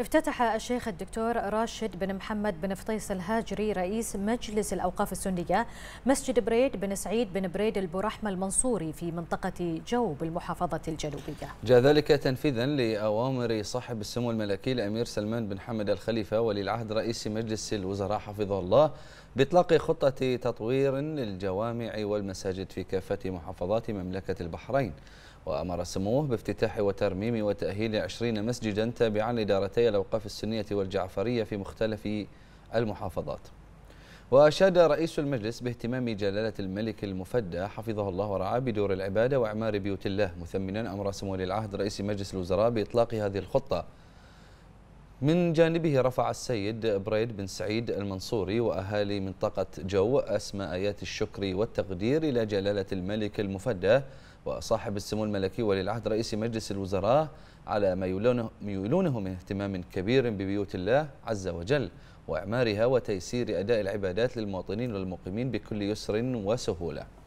افتتح الشيخ الدكتور راشد بن محمد بن فطيس الهاجري رئيس مجلس الأوقاف السنية مسجد بريد بن سعيد بن بريد البرحمة المنصوري في منطقة جو بالمحافظة الجنوبية جاء ذلك تنفيذا لأوامر صاحب السمو الملكي الأمير سلمان بن حمد الخليفة ولي العهد رئيس مجلس الوزراء حفظه الله بإطلاق خطة تطوير للجوامع والمساجد في كافة محافظات مملكة البحرين وأمر سموه بافتتاح وترميم وتأهيل 20 مسجدا تابعا لدارتي الأوقاف السنية والجعفرية في مختلف المحافظات وأشاد رئيس المجلس باهتمام جلالة الملك المفدى حفظه الله ورعاه بدور العبادة وإعمار بيوت الله مثمنا أمر سمو ولي العهد رئيس مجلس الوزراء بإطلاق هذه الخطة من جانبه رفع السيد بريد بن سعيد المنصوري وأهالي منطقة جو أسماء آيات الشكر والتقدير إلى جلالة الملك المفدى وصاحب السمو الملكي ولي العهد رئيس مجلس الوزراء على ما يولونه من اهتمام كبير ببيوت الله عز وجل وإعمارها وتيسير أداء العبادات للمواطنين والمقيمين بكل يسر وسهولة